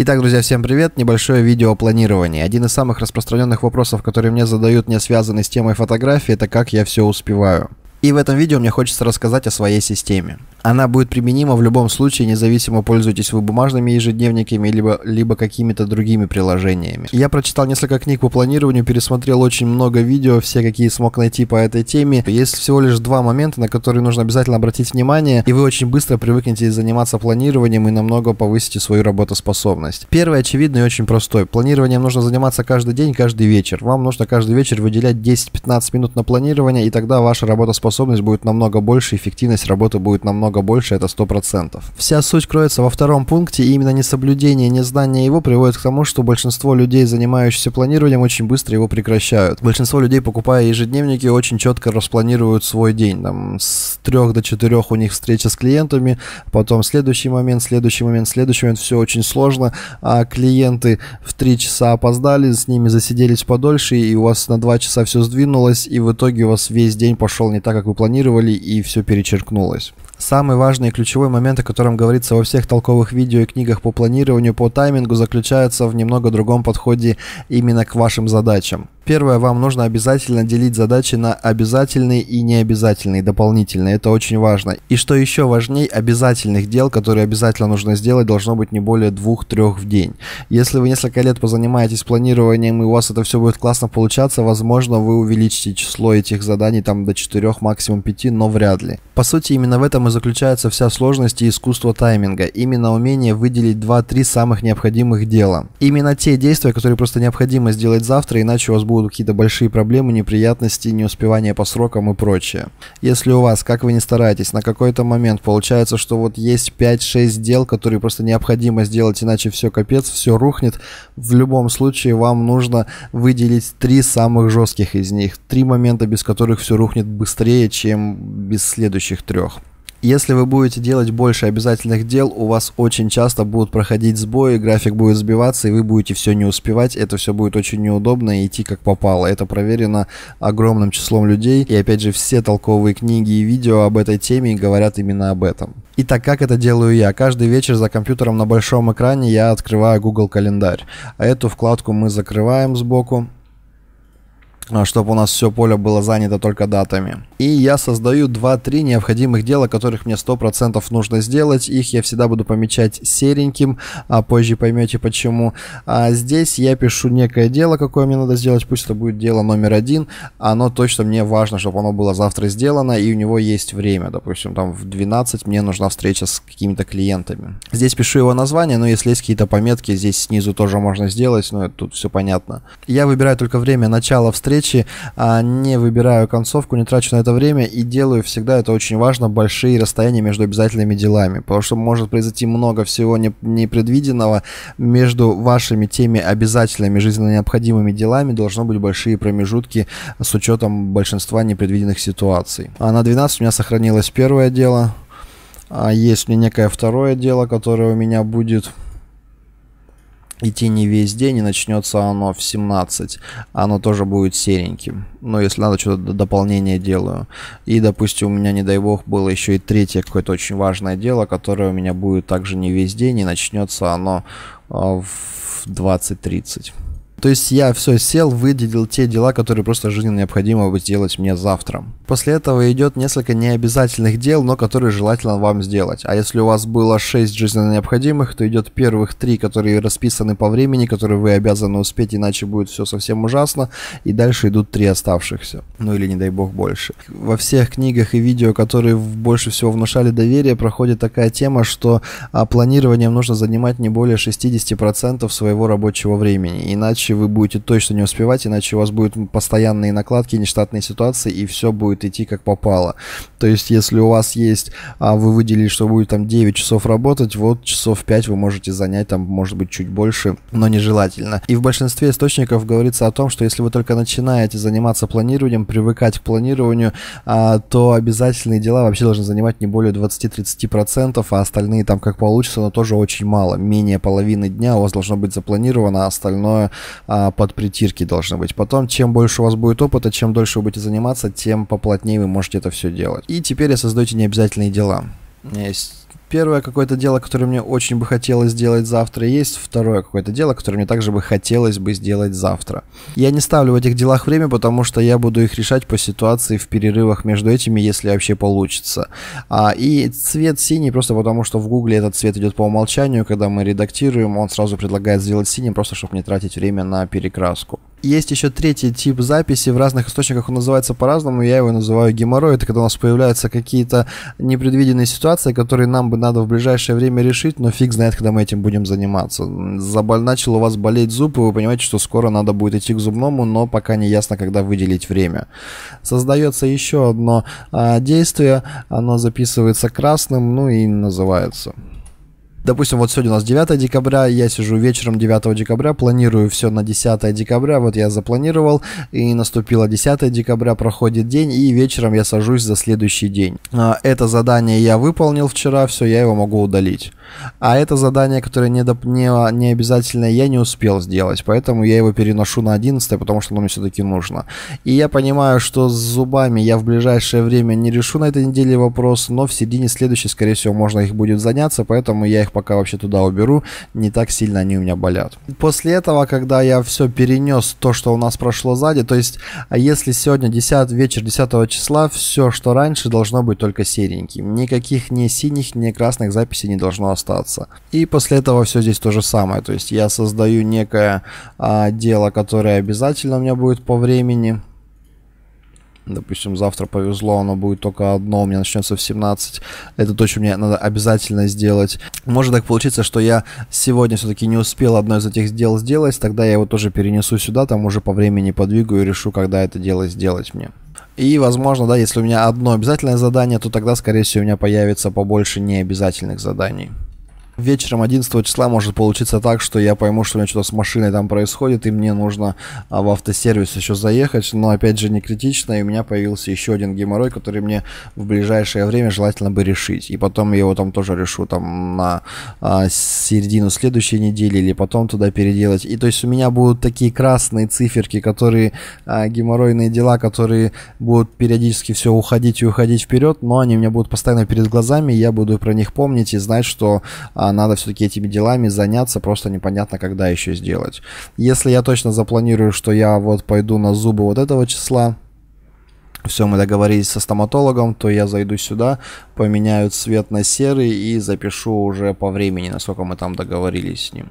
Итак, друзья, всем привет! Небольшое видео о планировании. Один из самых распространенных вопросов, которые мне задают, не связанный с темой фотографии, это как я все успеваю. И в этом видео мне хочется рассказать о своей системе. Она будет применима в любом случае, независимо пользуетесь вы бумажными ежедневниками, либо, либо какими-то другими приложениями. Я прочитал несколько книг по планированию, пересмотрел очень много видео, все какие смог найти по этой теме. Есть всего лишь два момента, на которые нужно обязательно обратить внимание, и вы очень быстро привыкнете заниматься планированием и намного повысите свою работоспособность. Первый очевидный и очень простой. Планированием нужно заниматься каждый день, каждый вечер. Вам нужно каждый вечер выделять 10-15 минут на планирование, и тогда ваша работоспособность работоспособность будет намного больше, эффективность работы будет намного больше, это сто процентов. Вся суть кроется во втором пункте, и именно несоблюдение, незнание его приводит к тому, что большинство людей, занимающихся планированием, очень быстро его прекращают. Большинство людей, покупая ежедневники, очень четко распланируют свой день. Там с трех до четырех у них встреча с клиентами, потом следующий момент, следующий момент, следующий момент, все очень сложно, а клиенты в три часа опоздали, с ними засиделись подольше, и у вас на два часа все сдвинулось, и в итоге у вас весь день пошел не так, как вы планировали, и все перечеркнулось. Самый важный и ключевой момент, о котором говорится во всех толковых видео и книгах по планированию, по таймингу, заключается в немного другом подходе именно к вашим задачам. Первое, вам нужно обязательно делить задачи на обязательные и необязательные дополнительные. Это очень важно. И что еще важнее, обязательных дел, которые обязательно нужно сделать, должно быть не более двух-трех в день. Если вы несколько лет позанимаетесь планированием и у вас это все будет классно получаться, возможно, вы увеличите число этих заданий там до четырех, максимум пяти, но вряд ли. По сути, именно в этом и заключается вся сложность и искусство тайминга. Именно умение выделить два-три самых необходимых дела. Именно те действия, которые просто необходимо сделать завтра, иначе у вас будет будут какие-то большие проблемы, неприятности, неуспевание по срокам и прочее. Если у вас, как вы не стараетесь, на какой-то момент получается, что вот есть 5-6 дел, которые просто необходимо сделать, иначе все капец, все рухнет, в любом случае вам нужно выделить три самых жестких из них, три момента, без которых все рухнет быстрее, чем без следующих трех. Если вы будете делать больше обязательных дел, у вас очень часто будут проходить сбои, график будет сбиваться, и вы будете все не успевать. Это все будет очень неудобно и идти как попало. Это проверено огромным числом людей. И опять же, все толковые книги и видео об этой теме говорят именно об этом. И так как это делаю я? Каждый вечер за компьютером на большом экране я открываю Google календарь. А эту вкладку мы закрываем сбоку а, чтобы у нас все поле было занято только датами. И я создаю 2-3 необходимых дела, которых мне 100% нужно сделать. Их я всегда буду помечать сереньким, а позже поймете почему. А здесь я пишу некое дело, какое мне надо сделать, пусть это будет дело номер один. Оно точно мне важно, чтобы оно было завтра сделано, и у него есть время. Допустим, там в 12 мне нужна встреча с какими-то клиентами. Здесь пишу его название, но если есть какие-то пометки, здесь снизу тоже можно сделать, но тут все понятно. Я выбираю только время начала встречи, встречи, а, не выбираю концовку, не трачу на это время и делаю всегда, это очень важно, большие расстояния между обязательными делами, потому что может произойти много всего непредвиденного между вашими теми обязательными, жизненно необходимыми делами должно быть большие промежутки с учетом большинства непредвиденных ситуаций. А на 12 у меня сохранилось первое дело, а есть у меня некое второе дело, которое у меня будет идти не весь день, и начнется оно в 17. Оно тоже будет сереньким. Но если надо, что-то дополнение делаю. И, допустим, у меня, не дай бог, было еще и третье какое-то очень важное дело, которое у меня будет также не весь день, и начнется оно а, в 20.30. То есть я все сел, выделил те дела, которые просто жизненно необходимо будет сделать мне завтра. После этого идет несколько необязательных дел, но которые желательно вам сделать. А если у вас было 6 жизненно необходимых, то идет первых 3, которые расписаны по времени, которые вы обязаны успеть, иначе будет все совсем ужасно. И дальше идут 3 оставшихся. Ну или не дай бог больше. Во всех книгах и видео, которые больше всего внушали доверие, проходит такая тема, что а, планированием нужно занимать не более 60% своего рабочего времени. Иначе иначе вы будете точно не успевать, иначе у вас будут постоянные накладки, нештатные ситуации, и все будет идти как попало. То есть, если у вас есть, а вы выделили, что будет там 9 часов работать, вот часов 5 вы можете занять, там, может быть, чуть больше, но нежелательно. И в большинстве источников говорится о том, что если вы только начинаете заниматься планированием, привыкать к планированию, а, то обязательные дела вообще должны занимать не более 20-30%, а остальные там как получится, но тоже очень мало. Менее половины дня у вас должно быть запланировано, а остальное а, под притирки должны быть. Потом, чем больше у вас будет опыта, чем дольше вы будете заниматься, тем поплотнее вы можете это все делать. И теперь создайте необязательные дела. У меня есть первое какое-то дело, которое мне очень бы хотелось сделать завтра, и есть второе какое-то дело, которое мне также бы хотелось бы сделать завтра. Я не ставлю в этих делах время, потому что я буду их решать по ситуации в перерывах между этими, если вообще получится. А, и цвет синий просто потому, что в гугле этот цвет идет по умолчанию, когда мы редактируем, он сразу предлагает сделать синим, просто чтобы не тратить время на перекраску. Есть еще третий тип записи, в разных источниках он называется по-разному, я его называю геморрой, это когда у нас появляются какие-то непредвиденные ситуации, которые нам бы надо в ближайшее время решить, но фиг знает, когда мы этим будем заниматься. Заболь... Начал у вас болеть зуб, и вы понимаете, что скоро надо будет идти к зубному, но пока не ясно, когда выделить время. Создается еще одно а, действие, оно записывается красным, ну и называется допустим, вот сегодня у нас 9 декабря, я сижу вечером 9 декабря, планирую все на 10 декабря, вот я запланировал, и наступило 10 декабря, проходит день, и вечером я сажусь за следующий день. А, это задание я выполнил вчера, все, я его могу удалить. А это задание, которое не, доп... не, не обязательно, я не успел сделать, поэтому я его переношу на 11, потому что оно мне все-таки нужно. И я понимаю, что с зубами я в ближайшее время не решу на этой неделе вопрос, но в середине следующей, скорее всего, можно их будет заняться, поэтому я их пока вообще туда уберу, не так сильно они у меня болят. После этого, когда я все перенес, то, что у нас прошло сзади, то есть, а если сегодня 10, вечер 10 числа, все, что раньше, должно быть только сереньким. Никаких ни синих, ни красных записей не должно остаться. И после этого все здесь то же самое, то есть я создаю некое а, дело, которое обязательно у меня будет по времени, допустим, завтра повезло, оно будет только одно, у меня начнется в 17. Это то, что мне надо обязательно сделать. Может так получиться, что я сегодня все-таки не успел одно из этих дел сделать, тогда я его тоже перенесу сюда, там уже по времени подвигу и решу, когда это дело сделать мне. И, возможно, да, если у меня одно обязательное задание, то тогда, скорее всего, у меня появится побольше необязательных заданий вечером 11 числа может получиться так, что я пойму, что у меня что-то с машиной там происходит, и мне нужно а, в автосервис еще заехать, но опять же не критично, и у меня появился еще один геморрой, который мне в ближайшее время желательно бы решить. И потом я его там тоже решу там на а, середину следующей недели или потом туда переделать. И то есть у меня будут такие красные циферки, которые а, геморройные дела, которые будут периодически все уходить и уходить вперед, но они у меня будут постоянно перед глазами, и я буду про них помнить и знать, что а, а надо все-таки этими делами заняться, просто непонятно, когда еще сделать. Если я точно запланирую, что я вот пойду на зубы вот этого числа, все, мы договорились со стоматологом, то я зайду сюда, поменяю цвет на серый и запишу уже по времени, насколько мы там договорились с ним.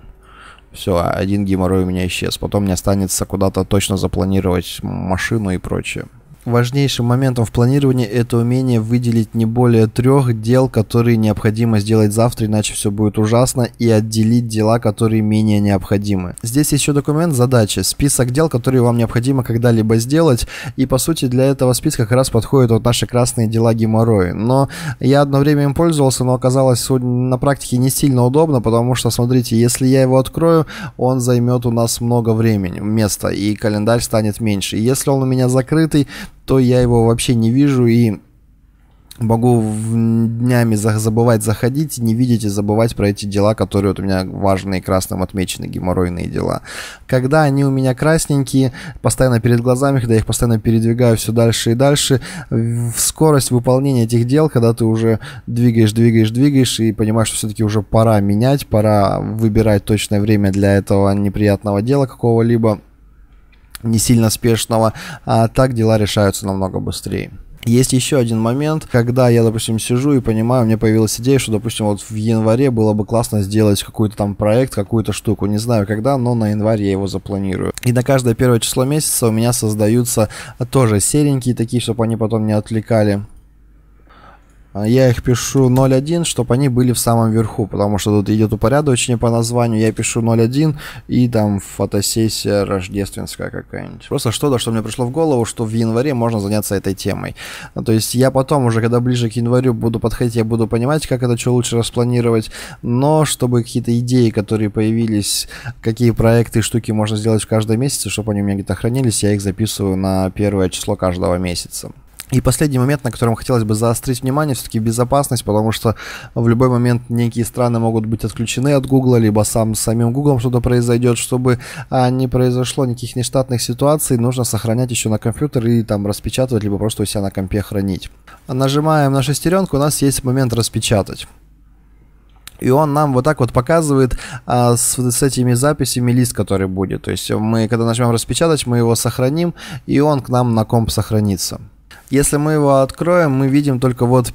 Все, один геморрой у меня исчез. Потом мне останется куда-то точно запланировать машину и прочее важнейшим моментом в планировании это умение выделить не более трех дел, которые необходимо сделать завтра, иначе все будет ужасно, и отделить дела, которые менее необходимы. Здесь еще документ задачи, список дел, которые вам необходимо когда-либо сделать, и по сути для этого списка как раз подходят вот наши красные дела геморрои. Но я одно время им пользовался, но оказалось на практике не сильно удобно, потому что, смотрите, если я его открою, он займет у нас много времени, места, и календарь станет меньше. И если он у меня закрытый, то я его вообще не вижу и могу днями забывать заходить, не видеть и забывать про эти дела, которые вот у меня важные красным отмечены, геморройные дела. Когда они у меня красненькие, постоянно перед глазами, когда я их постоянно передвигаю все дальше и дальше, скорость выполнения этих дел, когда ты уже двигаешь, двигаешь, двигаешь и понимаешь, что все-таки уже пора менять, пора выбирать точное время для этого неприятного дела какого-либо, не сильно спешного, а так дела решаются намного быстрее. Есть еще один момент, когда я, допустим, сижу и понимаю, у меня появилась идея, что, допустим, вот в январе было бы классно сделать какой-то там проект, какую-то штуку, не знаю когда, но на январь я его запланирую. И на каждое первое число месяца у меня создаются тоже серенькие такие, чтобы они потом не отвлекали а, я их пишу 0.1, чтобы они были в самом верху, потому что тут идет упорядочение по названию. Я пишу 0.1 и там фотосессия рождественская какая-нибудь. Просто что-то, что мне пришло в голову, что в январе можно заняться этой темой. А, то есть я потом уже, когда ближе к январю буду подходить, я буду понимать, как это что лучше распланировать. Но чтобы какие-то идеи, которые появились, какие проекты и штуки можно сделать в каждом месяце, чтобы они у меня где-то хранились, я их записываю на первое число каждого месяца. И последний момент, на котором хотелось бы заострить внимание, все-таки безопасность, потому что в любой момент некие страны могут быть отключены от Гугла, либо сам с самим Гуглом что-то произойдет. Чтобы а, не произошло никаких нештатных ситуаций, нужно сохранять еще на компьютер и там распечатывать, либо просто у себя на компе хранить. Нажимаем на шестеренку, у нас есть момент распечатать. И он нам вот так вот показывает а, с, с этими записями лист, который будет. То есть мы, когда нажмем распечатать, мы его сохраним, и он к нам на комп сохранится. Если мы его откроем, мы видим только вот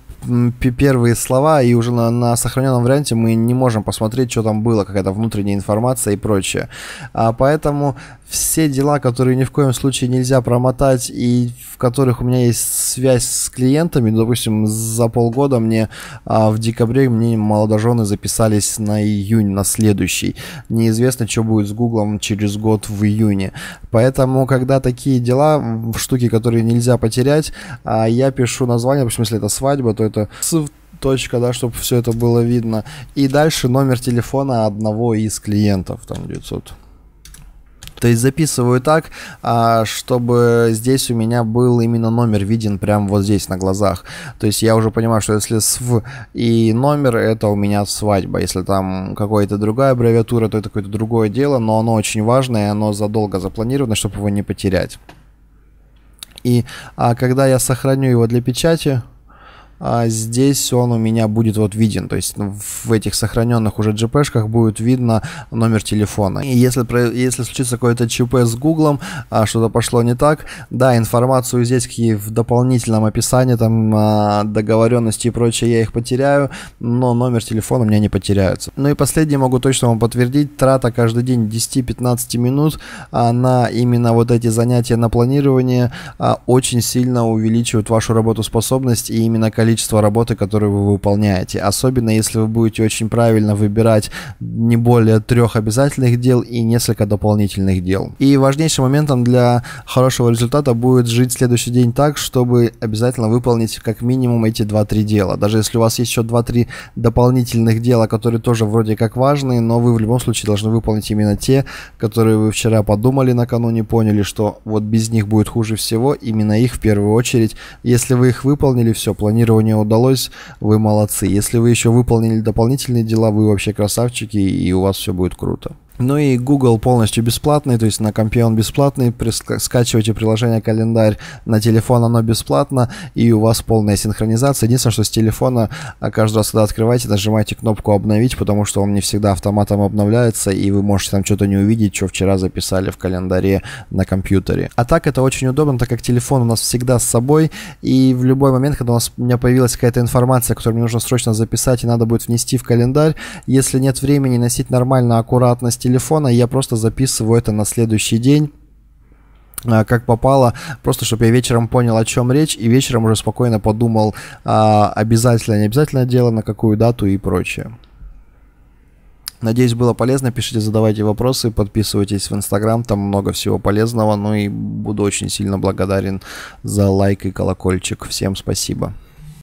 первые слова, и уже на, на сохраненном варианте мы не можем посмотреть, что там было, какая-то внутренняя информация и прочее. А поэтому все дела, которые ни в коем случае нельзя промотать, и в которых у меня есть связь с клиентами, ну, допустим, за полгода мне а, в декабре мне молодожены записались на июнь, на следующий. Неизвестно, что будет с Гуглом через год в июне. Поэтому, когда такие дела, штуки, которые нельзя потерять, а, я пишу название, в смысле это свадьба, то это это точка, да, чтобы все это было видно. И дальше номер телефона одного из клиентов, там 900. То есть записываю так, а, чтобы здесь у меня был именно номер виден прямо вот здесь на глазах. То есть я уже понимаю, что если св и номер, это у меня свадьба. Если там какая-то другая аббревиатура, то это какое-то другое дело, но оно очень важное, оно задолго запланировано, чтобы его не потерять. И а когда я сохраню его для печати, а здесь он у меня будет вот виден, то есть ну, в этих сохраненных уже JPEG-шках будет видно номер телефона. И если, если случится какое-то ЧП с Гуглом, а что-то пошло не так, да, информацию здесь в дополнительном описании, там а, договоренности и прочее я их потеряю, но номер телефона у меня не потеряется. Ну и последнее могу точно вам подтвердить, трата каждый день 10-15 минут на именно вот эти занятия на планирование а, очень сильно увеличивают вашу работоспособность и именно количество количество работы, которую вы выполняете. Особенно если вы будете очень правильно выбирать не более трех обязательных дел и несколько дополнительных дел. И важнейшим моментом для хорошего результата будет жить следующий день так, чтобы обязательно выполнить как минимум эти 2-3 дела. Даже если у вас есть еще 2-3 дополнительных дела, которые тоже вроде как важные, но вы в любом случае должны выполнить именно те, которые вы вчера подумали накануне, поняли, что вот без них будет хуже всего, именно их в первую очередь. Если вы их выполнили, все, планирование не удалось, вы молодцы. Если вы еще выполнили дополнительные дела, вы вообще красавчики, и у вас все будет круто. Ну и Google полностью бесплатный, то есть на компе он бесплатный, скачивайте приложение календарь, на телефон оно бесплатно, и у вас полная синхронизация. Единственное, что с телефона а, каждый раз, когда открываете, нажимаете кнопку обновить, потому что он не всегда автоматом обновляется, и вы можете там что-то не увидеть, что вчера записали в календаре на компьютере. А так это очень удобно, так как телефон у нас всегда с собой, и в любой момент, когда у, нас, у меня появилась какая-то информация, которую мне нужно срочно записать и надо будет внести в календарь, если нет времени носить нормально, аккуратно стиль телефона, я просто записываю это на следующий день а, как попало, просто чтобы я вечером понял, о чем речь, и вечером уже спокойно подумал, а, обязательно, не обязательно дело, на какую дату и прочее. Надеюсь, было полезно. Пишите, задавайте вопросы, подписывайтесь в Инстаграм, там много всего полезного. Ну и буду очень сильно благодарен за лайк и колокольчик. Всем спасибо.